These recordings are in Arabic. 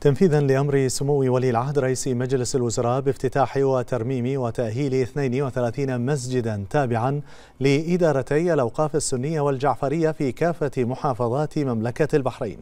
تنفيذا لأمر سمو ولي العهد رئيس مجلس الوزراء بافتتاح وترميم وتأهيل 32 مسجدا تابعا لإدارتي الأوقاف السنية والجعفرية في كافة محافظات مملكة البحرين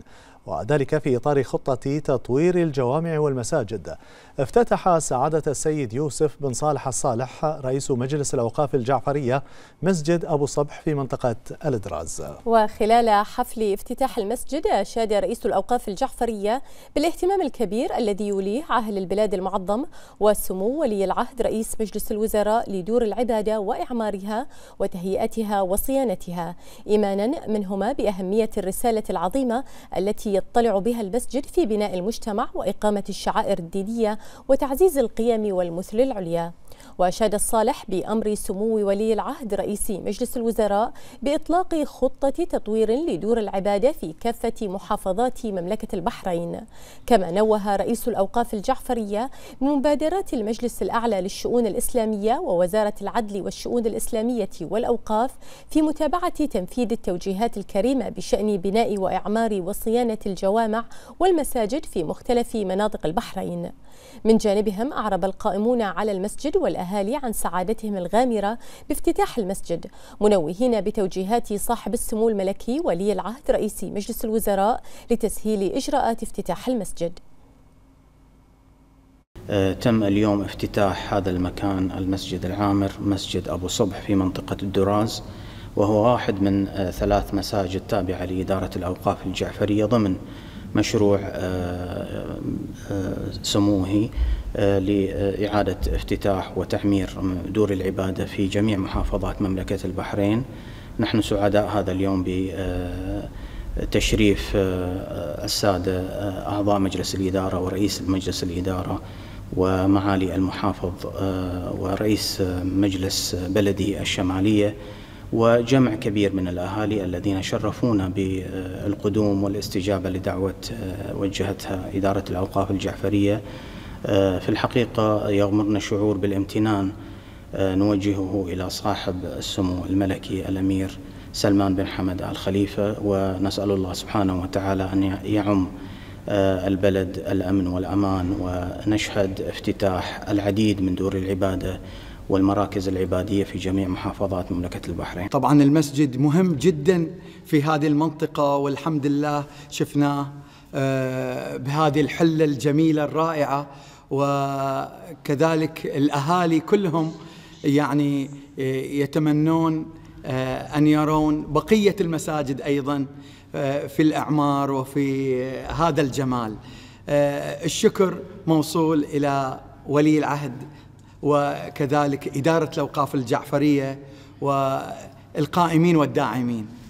وذلك في إطار خطة تطوير الجوامع والمساجد افتتح سعادة السيد يوسف بن صالح الصالح رئيس مجلس الأوقاف الجعفرية مسجد أبو صبح في منطقة الإدراز وخلال حفل افتتاح المسجد أشاد رئيس الأوقاف الجعفرية بالاهتمام الاهتمام الكبير الذي يوليه عاهل البلاد المعظم وسمو ولي العهد رئيس مجلس الوزراء لدور العبادة وإعمارها وتهيئتها وصيانتها إيمانا منهما بأهمية الرسالة العظيمة التي يطلع بها المسجد في بناء المجتمع وإقامة الشعائر الدينية وتعزيز القيم والمثل العليا وأشاد الصالح بأمر سمو ولي العهد رئيس مجلس الوزراء بإطلاق خطة تطوير لدور العبادة في كافة محافظات مملكة البحرين كما نوه رئيس الأوقاف الجعفرية بمبادرات المجلس الأعلى للشؤون الإسلامية ووزارة العدل والشؤون الإسلامية والأوقاف في متابعة تنفيذ التوجيهات الكريمة بشأن بناء وإعمار وصيانة الجوامع والمساجد في مختلف مناطق البحرين من جانبهم أعرب القائمون على المسجد والأهالي عن سعادتهم الغامرة بافتتاح المسجد منوهين بتوجيهات صاحب السمو الملكي ولي العهد رئيس مجلس الوزراء لتسهيل إجراءات افتتاح المسجد أه، تم اليوم افتتاح هذا المكان المسجد العامر مسجد أبو صبح في منطقة الدراز وهو واحد من أه، ثلاث مساجد تابعة لإدارة الأوقاف الجعفرية ضمن مشروع آه، آه، سموه آه، لإعادة افتتاح وتعمير دور العبادة في جميع محافظات مملكة البحرين نحن سعداء هذا اليوم بتشريف السادة أعضاء مجلس الإدارة ورئيس مجلس الإدارة ومعالي المحافظ ورئيس مجلس بلدي الشمالية وجمع كبير من الأهالي الذين شرفونا بالقدوم والاستجابة لدعوة آه، وجهتها إدارة الأوقاف الجعفرية آه، في الحقيقة يغمرنا شعور بالامتنان آه، نوجهه إلى صاحب السمو الملكي الأمير سلمان بن حمد آل خليفة ونسأل الله سبحانه وتعالى أن يعم البلد الأمن والأمان ونشهد افتتاح العديد من دور العبادة والمراكز العبادية في جميع محافظات مملكة البحرين طبعا المسجد مهم جدا في هذه المنطقة والحمد لله شفناه آه، بهذه الحلة الجميلة الرائعة وكذلك الأهالي كلهم يعني آه، يتمنون آه، أن يرون بقية المساجد أيضا في الأعمار وفي هذا الجمال الشكر موصول إلى ولي العهد وكذلك إدارة الأوقاف الجعفرية والقائمين والداعمين